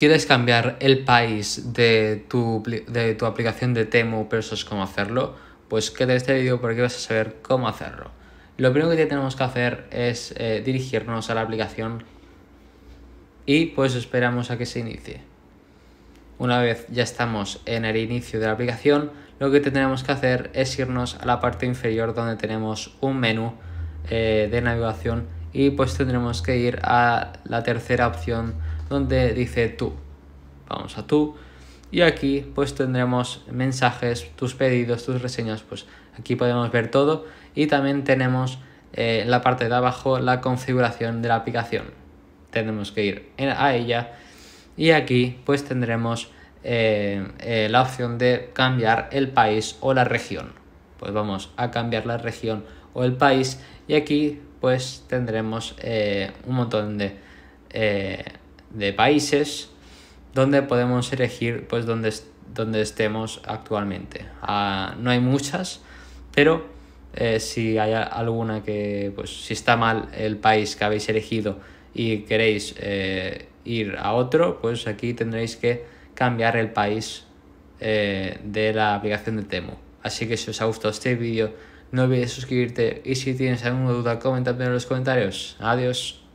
¿Quieres cambiar el país de tu, de tu aplicación de Temu, pero es cómo hacerlo? Pues quédate este vídeo porque vas a saber cómo hacerlo. Lo primero que tenemos que hacer es eh, dirigirnos a la aplicación y pues esperamos a que se inicie. Una vez ya estamos en el inicio de la aplicación, lo que tenemos que hacer es irnos a la parte inferior donde tenemos un menú eh, de navegación y pues tendremos que ir a la tercera opción donde dice tú. Vamos a tú. Y aquí pues tendremos mensajes, tus pedidos, tus reseñas, pues aquí podemos ver todo. Y también tenemos en eh, la parte de abajo la configuración de la aplicación. Tenemos que ir a ella y aquí pues tendremos eh, eh, la opción de cambiar el país o la región. Pues vamos a cambiar la región o el país y aquí pues tendremos un montón de de países donde podemos elegir pues donde, donde estemos actualmente. Ah, no hay muchas, pero eh, si hay alguna que, pues si está mal el país que habéis elegido y queréis eh, ir a otro, pues aquí tendréis que cambiar el país eh, de la aplicación de Temo. Así que si os ha gustado este vídeo, no olvides suscribirte y si tienes alguna duda, comentadme en los comentarios. Adiós.